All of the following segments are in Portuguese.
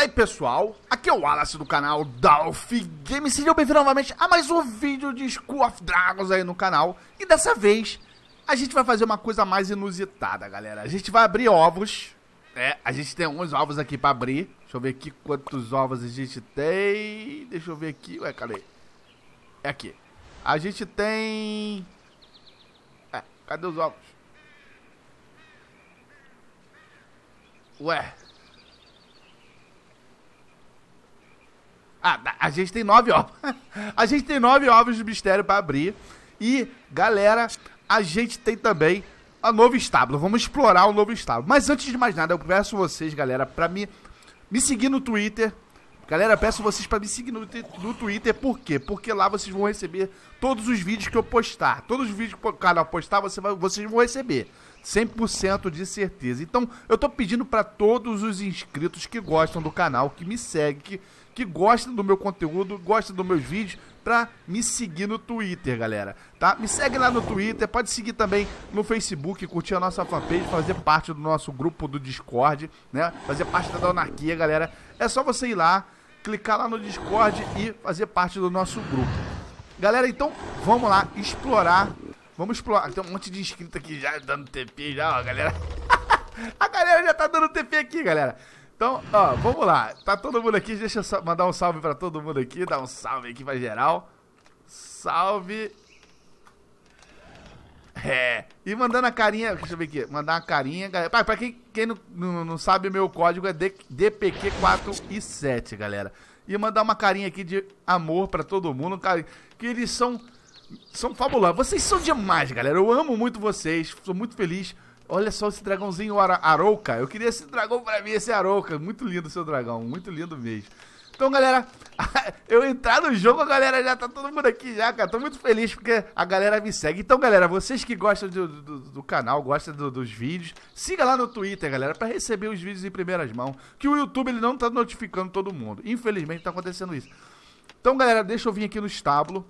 Fala aí pessoal, aqui é o Wallace do canal Dalf Games, sejam bem-vindos novamente a mais um vídeo de School of Dragons aí no canal E dessa vez, a gente vai fazer uma coisa mais inusitada galera, a gente vai abrir ovos É, a gente tem alguns ovos aqui pra abrir, deixa eu ver aqui quantos ovos a gente tem Deixa eu ver aqui, ué, cadê? É aqui A gente tem... É, cadê os ovos? Ué, Ah, a gente tem nove ovos. a gente tem nove ovos de mistério para abrir. E, galera, a gente tem também a novo estábulo. Vamos explorar o novo estábulo. Mas antes de mais nada, eu peço vocês, galera, para me, me seguir no Twitter. Galera, peço vocês para me seguir no, no Twitter, por quê? Porque lá vocês vão receber todos os vídeos que eu postar. Todos os vídeos que o canal postar, você vai, vocês vão receber. 100% de certeza. Então, eu estou pedindo para todos os inscritos que gostam do canal, que me seguem, que, que gostam do meu conteúdo, gostam dos meus vídeos, para me seguir no Twitter, galera. Tá? Me segue lá no Twitter, pode seguir também no Facebook, curtir a nossa fanpage, fazer parte do nosso grupo do Discord, né? Fazer parte da Anarquia, galera. É só você ir lá, clicar lá no Discord e fazer parte do nosso grupo. Galera, então vamos lá explorar Vamos explorar. Tem um monte de inscrito aqui já dando TP já, ó, galera. a galera já tá dando TP aqui, galera. Então, ó, vamos lá. Tá todo mundo aqui, deixa eu mandar um salve pra todo mundo aqui. Dar um salve aqui pra geral. Salve. É. E mandando a carinha. Deixa eu ver aqui. Mandar a carinha, galera. Ah, pra quem, quem não, não, não sabe, meu código é DPQ4 e 7, galera. E mandar uma carinha aqui de amor pra todo mundo, cara. Que eles são são fabulosos. Vocês são demais, galera. Eu amo muito vocês. Sou muito feliz. Olha só esse dragãozinho Ar Arouca. Eu queria esse dragão pra mim, esse Arouca. Muito lindo seu dragão. Muito lindo mesmo. Então, galera, eu entrar no jogo, a galera já tá todo mundo aqui já, cara. Tô muito feliz porque a galera me segue. Então, galera, vocês que gostam do, do, do canal, gostam do, dos vídeos, siga lá no Twitter, galera, para receber os vídeos em primeiras mãos. Que o YouTube ele não tá notificando todo mundo. Infelizmente tá acontecendo isso. Então, galera, deixa eu vir aqui no estábulo.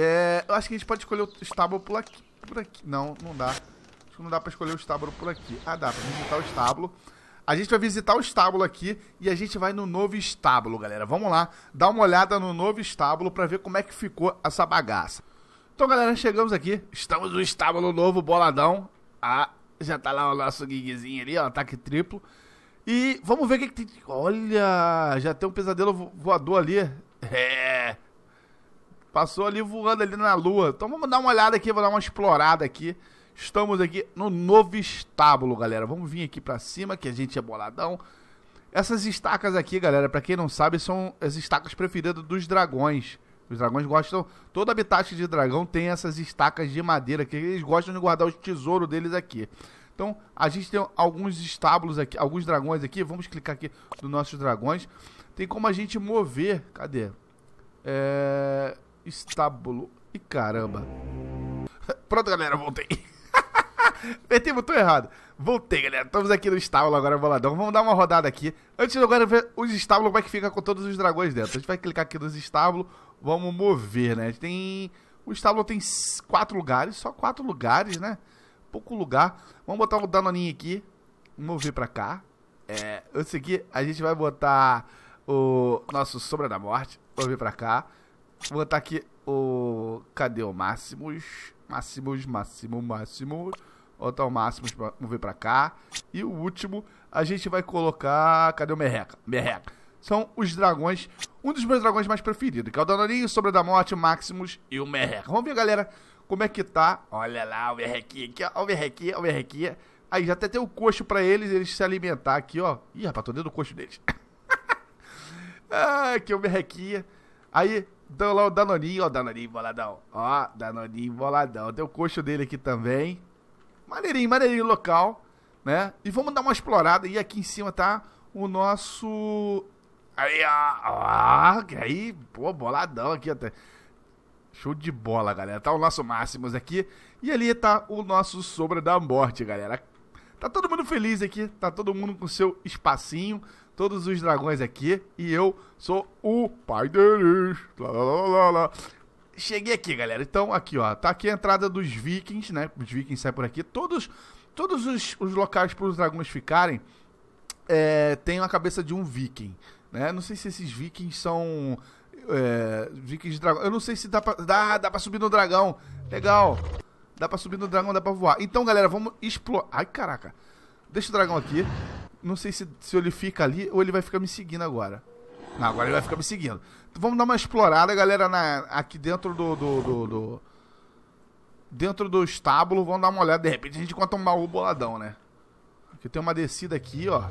É, eu acho que a gente pode escolher o estábulo por aqui. Por aqui. Não, não dá. Acho que não dá pra escolher o estábulo por aqui. Ah, dá, pra visitar o estábulo. A gente vai visitar o estábulo aqui e a gente vai no novo estábulo, galera. Vamos lá, dar uma olhada no novo estábulo pra ver como é que ficou essa bagaça. Então, galera, chegamos aqui. Estamos no estábulo novo, boladão. Ah, já tá lá o nosso gigzinho ali, ó, ataque triplo. E vamos ver o que, que tem. Olha, já tem um pesadelo voador ali. É. Passou ali voando ali na lua. Então vamos dar uma olhada aqui, vou dar uma explorada aqui. Estamos aqui no novo estábulo, galera. Vamos vir aqui pra cima, que a gente é boladão. Essas estacas aqui, galera, pra quem não sabe, são as estacas preferidas dos dragões. Os dragões gostam. Todo habitat de dragão tem essas estacas de madeira que eles gostam de guardar o tesouro deles aqui. Então, a gente tem alguns estábulos aqui, alguns dragões aqui. Vamos clicar aqui nos nossos dragões. Tem como a gente mover. Cadê? É estábulo. E caramba. Pronto, galera, voltei. Apertei o botão errado. Voltei, galera. Estamos aqui no estábulo agora, boladão. Vamos dar uma rodada aqui. Antes de agora ver os estábulos, como é que fica com todos os dragões dentro. A gente vai clicar aqui nos estábulos. Vamos mover, né? A gente tem... O estábulo tem quatro lugares. Só quatro lugares, né? Pouco lugar. Vamos botar o um danoninho aqui. Mover pra cá. É... Esse aqui, a gente vai botar o nosso Sombra da Morte. Mover pra cá. Vou botar aqui o. Cadê o Máximos? Máximos, Máximo, Máximo. Vou botar o Máximos, pra... vamos ver pra cá. E o último, a gente vai colocar. Cadê o Merreca? Merreca. São os dragões. Um dos meus dragões mais preferidos, que é o Danoninho, sobra da Morte, o Máximos e o Merreca. Vamos ver, galera, como é que tá. Olha lá, o Merrequinha aqui, ó. O Merrequinha, o Merrequinha. Aí já até tem o coxo pra eles, eles se alimentar aqui, ó. Ih, rapaz, tô dentro do coxo deles. ah, aqui é o Merrequinha. Aí, então lá o Danoninho, ó, Danoninho boladão. Ó, Danoninho boladão. Tem o coxo dele aqui também. Maneirinho, maneirinho local, né? E vamos dar uma explorada. E aqui em cima tá o nosso. Aí, ó. ó aí, pô, boladão aqui até. Show de bola, galera. Tá o nosso Máximos aqui. E ali tá o nosso Sombra da Morte, galera. Tá todo mundo feliz aqui, tá todo mundo com seu espacinho, todos os dragões aqui, e eu sou o pai deles. Lá, lá, lá, lá. Cheguei aqui, galera. Então, aqui, ó, tá aqui a entrada dos vikings, né? Os vikings saem por aqui. Todos, todos os, os locais para os dragões ficarem é, tem a cabeça de um viking, né? Não sei se esses vikings são... É, vikings de dragão. Eu não sei se dá pra, dá, dá pra subir no dragão. Legal. Dá pra subir no dragão, dá pra voar. Então, galera, vamos explorar. Ai, caraca. Deixa o dragão aqui. Não sei se, se ele fica ali ou ele vai ficar me seguindo agora. Não, agora ele vai ficar me seguindo. Então, vamos dar uma explorada, galera, na... aqui dentro do, do, do, do... Dentro do estábulo. Vamos dar uma olhada. De repente a gente encontra um baú boladão, né? Aqui tem uma descida aqui, ó.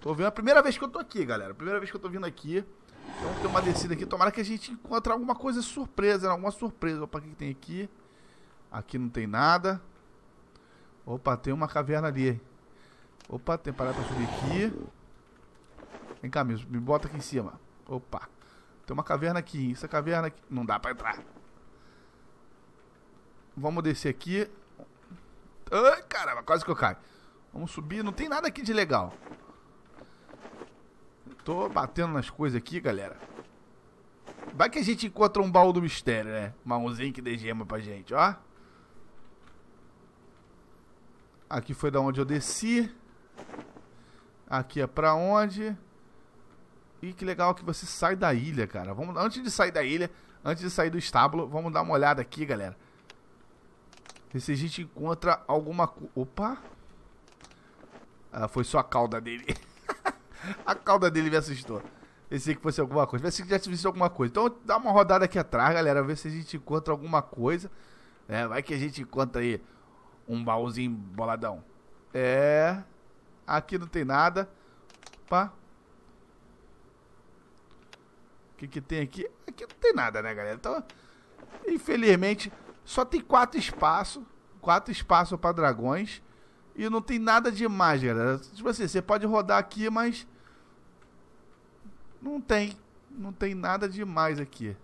Tô vendo. É a primeira vez que eu tô aqui, galera. Primeira vez que eu tô vindo aqui. Então tem uma descida aqui. Tomara que a gente encontre alguma coisa surpresa, né? Alguma surpresa. Opa, o que, que tem aqui? Aqui não tem nada. Opa, tem uma caverna ali. Opa, tem parada pra subir aqui. Vem cá, mesmo. Me bota aqui em cima. Opa. Tem uma caverna aqui. Essa caverna aqui. Não dá pra entrar. Vamos descer aqui. Ai, caramba, quase que eu caio. Vamos subir. Não tem nada aqui de legal. Tô batendo nas coisas aqui, galera. Vai que a gente encontra um baú do mistério, né? Uma que dê gema pra gente, ó. Aqui foi da onde eu desci. Aqui é pra onde? E que legal que você sai da ilha, cara. Vamos, antes de sair da ilha, antes de sair do estábulo, vamos dar uma olhada aqui, galera. Ver se a gente encontra alguma... Opa! Ah, foi só a cauda dele. a cauda dele me assustou. Pensei que fosse alguma coisa. Pensei que já visto alguma coisa. Então dá uma rodada aqui atrás, galera. Ver se a gente encontra alguma coisa. É, vai que a gente encontra aí um baúzinho boladão. É. Aqui não tem nada. Opa. O que, que tem aqui? Aqui não tem nada, né, galera? Então, infelizmente, só tem quatro espaços. Quatro espaços para dragões. E não tem nada demais, galera. Tipo assim, você pode rodar aqui, mas. Não tem. Não tem nada demais aqui.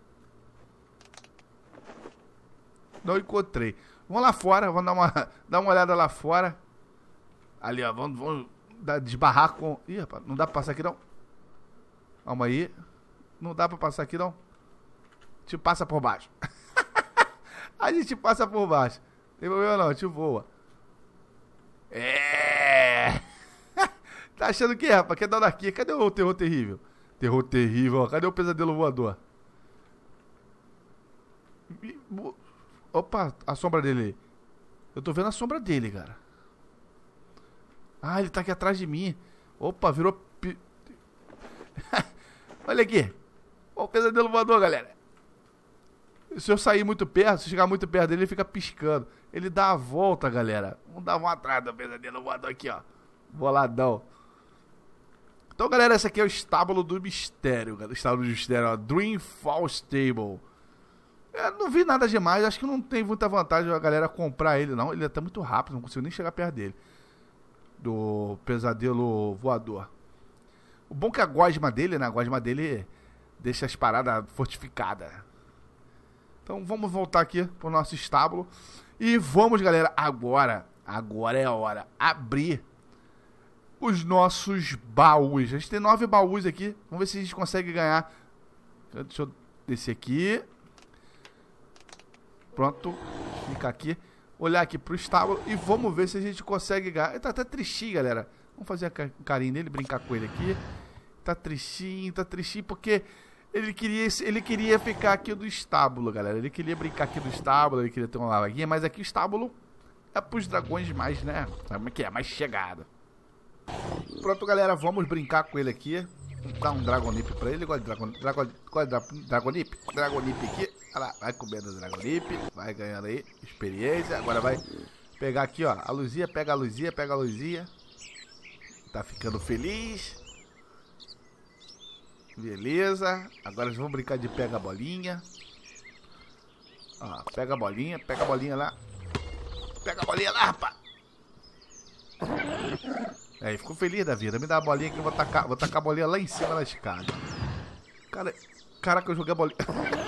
Não encontrei. Vamos lá fora, vamos dar uma, dar uma olhada lá fora. Ali, ó, vamos, vamos desbarrar com. Ih, rapaz, não dá pra passar aqui não. Calma aí. Não dá pra passar aqui não. Te passa por baixo. a gente passa por baixo. Não tem problema não, a gente voa. É! tá achando que é, rapaz? Quer dar anarquia? Cadê o terror terrível? Terror terrível, ó. Cadê o pesadelo voador? Opa, a sombra dele. Eu tô vendo a sombra dele, cara. Ah, ele tá aqui atrás de mim. Opa, virou. Olha aqui. Olha o pesadelo voador, galera. Se eu sair muito perto, se chegar muito perto dele, ele fica piscando. Ele dá a volta, galera. Vamos dar uma atrás do pesadelo voador aqui, ó. Boladão. Então, galera, esse aqui é o estábulo do mistério, galera. estábulo do mistério, ó. Fall Stable. Eu não vi nada demais, acho que não tem muita vantagem a galera comprar ele, não. Ele é até muito rápido, não consigo nem chegar perto dele. Do pesadelo voador. O bom é que a gosma dele, né? A gosma dele deixa as paradas fortificadas. Então vamos voltar aqui pro nosso estábulo. E vamos, galera, agora, agora é a hora, abrir os nossos baús. A gente tem nove baús aqui, vamos ver se a gente consegue ganhar. Deixa eu descer aqui. Pronto, clicar aqui, olhar aqui pro estábulo e vamos ver se a gente consegue ganhar. Ele tá até tristinho, galera. Vamos fazer um carinho nele, brincar com ele aqui. Tá tristinho, tá tristinho, porque ele queria, ele queria ficar aqui do estábulo, galera. Ele queria brincar aqui do estábulo, ele queria ter uma lavaguinha, mas aqui o estábulo é pros dragões mais, né? Sabe como é que é? Mais chegada. Pronto, galera, vamos brincar com ele aqui. Vou dar um Dragonip pra ele. Gosta de Dragonip? Dragon, gosta é de Dragonip? Dragonip aqui. Ela tá vai comendo Dragon Leap, vai ganhando aí experiência. Agora vai pegar aqui, ó. A Luzia, pega a Luzia, pega a Luzia. Tá ficando feliz. Beleza. Agora vamos brincar de pega a bolinha. Ó, pega a bolinha, pega a bolinha lá. Pega a bolinha lá, rapaz. Aí, é, ficou feliz da vida. Me dá a bolinha que eu vou tacar, vou tacar a bolinha lá em cima da escada. Cara, Caraca, eu joguei a bolinha.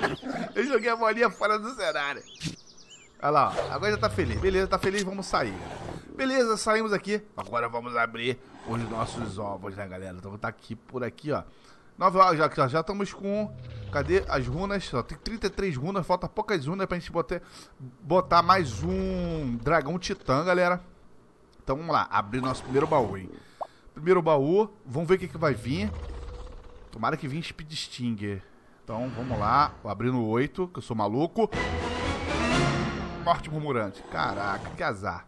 eu joguei a bolinha fora do cenário. Olha lá, ó. agora já tá feliz. Beleza, tá feliz, vamos sair. Beleza, saímos aqui. Agora vamos abrir os nossos ovos, né, galera? Então tá aqui, por aqui, ó. 9 horas, já, já, já estamos com... Cadê as runas? só tem 33 runas, falta poucas runas pra gente botar, botar mais um dragão titã, galera. Então vamos lá, abrir nosso primeiro baú, hein. Primeiro baú, vamos ver o que, que vai vir. Tomara que venha Speed Stinger. Então vamos lá, Vou abrir no 8, que eu sou maluco. Morte murmurante. Caraca, que azar.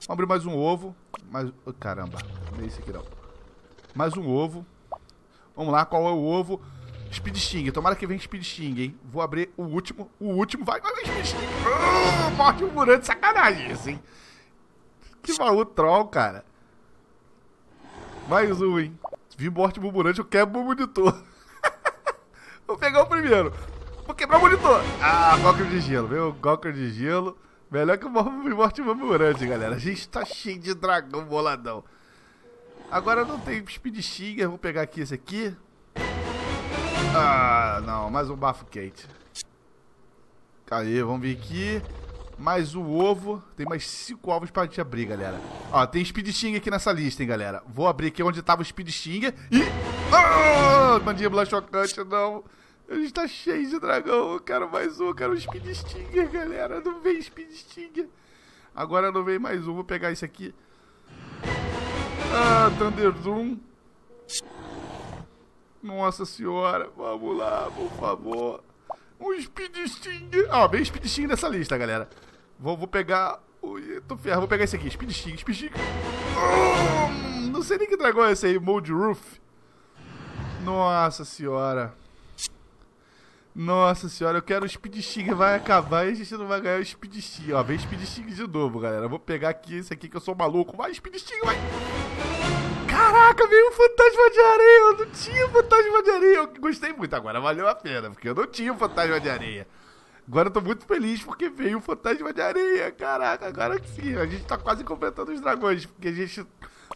Vamos abrir mais um ovo. Mais... caramba, nem esse aqui não. Mais um ovo. Vamos lá, qual é o ovo? Speed Sting. Tomara que venha Speed Sting, hein? Vou abrir o último. O último vai. Vai, Speed Sting. Ah, morte murmurante. Sacanagem isso, hein? Que baú troll, cara. Mais um, hein? Vi morte murmurante, eu quebro o monitor. Vou pegar o primeiro. Vou quebrar o monitor. Ah, gokker de gelo. o Gokker de gelo. Melhor que o Morte Mamurante, galera. A gente tá cheio de dragão boladão. Agora não tem Speed Stinger. Vou pegar aqui esse aqui. Ah, não. Mais um bafo quente. Aí, vamos vir aqui mais o ovo. Tem mais cinco ovos pra gente abrir, galera. Ó, tem Speed Stinger aqui nessa lista, hein, galera. Vou abrir aqui onde tava o Speed Stinger e... Oh, ah! mandíbula chocante, não. A gente tá cheio de dragão. Eu quero mais um, eu quero um Speed Stinger, galera. Não vem Speed Stinger. Agora não vem mais um. Vou pegar esse aqui. Ah, Thunder Doom. Nossa senhora. Vamos lá, por favor. Um Speed Stinger. Ó, ah, bem Speed Stinger nessa lista, galera. Vou, vou pegar. Ui, tô ferrado, vou pegar esse aqui. Speed Stick, Speed Stick. Oh, não sei nem que dragão é esse aí, Mold Roof. Nossa senhora. Nossa senhora, eu quero o Speed Stick, vai acabar e a gente não vai ganhar o Speed Stick. Ó, vem Speed Stick de novo, galera. vou pegar aqui esse aqui que eu sou maluco. Vai, Speed Stick, vai! Caraca, veio um fantasma de areia! Eu não tinha fantasma de areia! Eu gostei muito agora, valeu a pena, porque eu não tinha um fantasma de areia. Agora eu tô muito feliz porque veio o Fantasma de Areia. Caraca, agora sim. A gente tá quase completando os dragões. Porque a gente.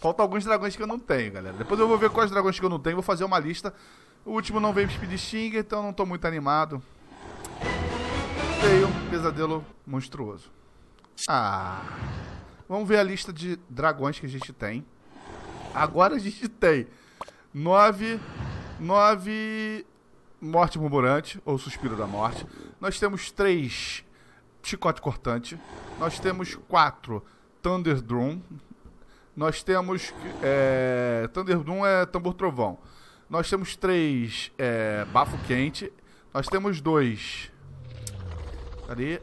Falta alguns dragões que eu não tenho, galera. Depois eu vou ver quais dragões que eu não tenho. Vou fazer uma lista. O último não veio Speed Stinger, então não tô muito animado. Veio um pesadelo monstruoso. Ah. Vamos ver a lista de dragões que a gente tem. Agora a gente tem 9, 9, Morte Murmurante, ou Suspiro da Morte. Nós temos três Chicote Cortante. Nós temos quatro Thunderdrum. Nós temos. É, Thunderdrum é tambor trovão. Nós temos três é, Bafo Quente. Nós temos dois. Cadê?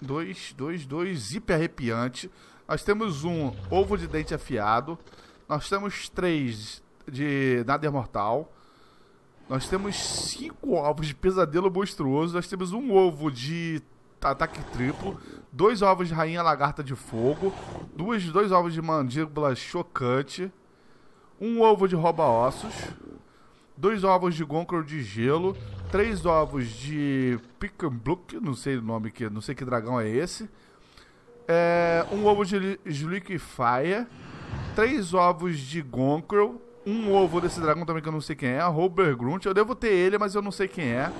Dois, dois, dois hiper arrepiante. Nós temos um ovo de dente afiado. Nós temos três de nada mortal. Nós temos cinco ovos de pesadelo monstruoso, nós temos um ovo de ataque triplo, dois ovos de rainha lagarta de fogo, duas, dois ovos de mandíbula chocante, um ovo de rouba-ossos, dois ovos de Gonkor de gelo, três ovos de Pick'n'Blook, não sei o nome que, não sei que dragão é esse, é, um ovo de Slickfire, três ovos de Gonkor, um ovo desse dragão também que eu não sei quem é. Robert Grunt. Eu devo ter ele, mas eu não sei quem é.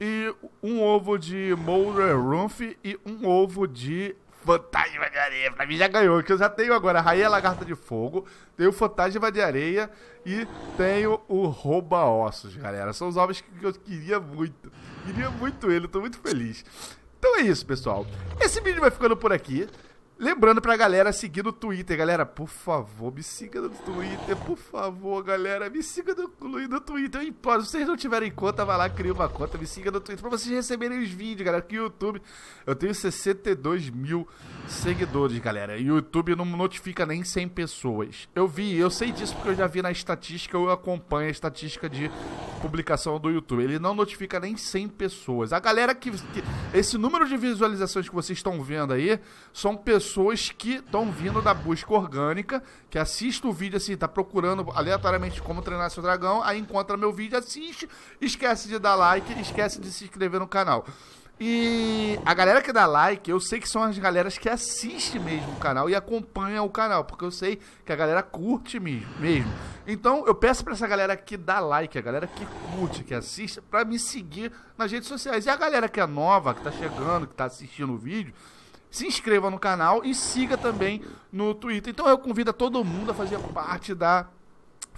E um ovo de Molder Rumpf e um ovo de Fantasma de Areia. Pra mim já ganhou, que eu já tenho agora. Raia Lagarta de Fogo, tenho Fantasma de Areia e tenho o Rouba Ossos, galera. São os ovos que eu queria muito. Queria muito ele, tô muito feliz. Então é isso, pessoal. Esse vídeo vai ficando por aqui. Lembrando pra galera seguir no Twitter, galera, por favor, me siga no Twitter, por favor, galera, me siga no, no Twitter. Eu imploro, se vocês não tiverem conta, vai lá, cria uma conta, me siga no Twitter pra vocês receberem os vídeos, galera. Que o YouTube, eu tenho 62 mil seguidores, galera. E o YouTube não notifica nem 100 pessoas. Eu vi, eu sei disso porque eu já vi na estatística, eu acompanho a estatística de publicação do YouTube. Ele não notifica nem 100 pessoas. A galera que, que esse número de visualizações que vocês estão vendo aí são pessoas que estão vindo da busca orgânica, que assiste o vídeo assim, tá procurando aleatoriamente como treinar seu dragão, aí encontra meu vídeo, assiste, esquece de dar like, esquece de se inscrever no canal. E a galera que dá like, eu sei que são as galeras que assiste mesmo o canal e acompanha o canal, porque eu sei que a galera curte mesmo. Então, eu peço pra essa galera que dá like, a galera que curte, que assiste, pra me seguir nas redes sociais. E a galera que é nova, que tá chegando, que tá assistindo o vídeo, se inscreva no canal e siga também no Twitter. Então, eu convido a todo mundo a fazer parte da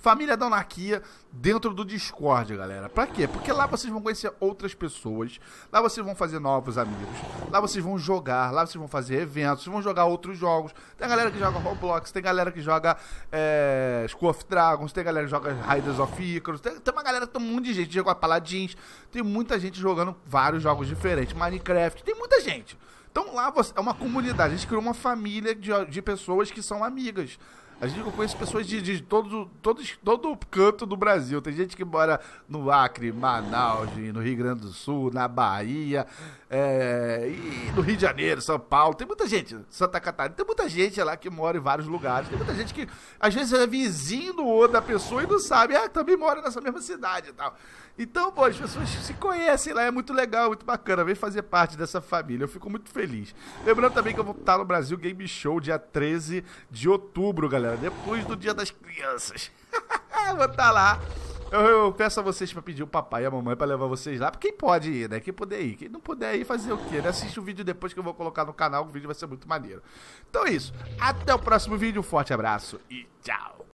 Família da Anarquia dentro do Discord, galera. Pra quê? Porque lá vocês vão conhecer outras pessoas, lá vocês vão fazer novos amigos, lá vocês vão jogar, lá vocês vão fazer eventos, vão jogar outros jogos. Tem galera que joga Roblox, tem galera que joga é, School of Dragons, tem galera que joga Riders of Icarus, tem, tem uma galera, tem um monte de gente, jogando Paladins, tem muita gente jogando vários jogos diferentes, Minecraft, tem muita gente. Então lá você, é uma comunidade, a gente criou uma família de, de pessoas que são amigas. A gente conhece pessoas de, de todo, todo, todo canto do Brasil. Tem gente que mora no Acre, Manaus, no Rio Grande do Sul, na Bahia, é, e no Rio de Janeiro, São Paulo. Tem muita gente, Santa Catarina. Tem muita gente lá que mora em vários lugares. Tem muita gente que às vezes é vizinho do outro da pessoa e não sabe. Ah, também mora nessa mesma cidade e tal. Então, pô, as pessoas se conhecem lá, é muito legal, muito bacana. Vem fazer parte dessa família, eu fico muito feliz. Lembrando também que eu vou estar no Brasil Game Show dia 13 de outubro, galera depois do dia das crianças. Vou estar tá lá. Eu, eu, peço a vocês para pedir o papai e a mamãe para levar vocês lá, porque quem pode ir, né? Quem puder ir. Quem não puder ir, fazer o quê? Né? Assiste o vídeo depois que eu vou colocar no canal, o vídeo vai ser muito maneiro. Então é isso. Até o próximo vídeo, um forte abraço e tchau.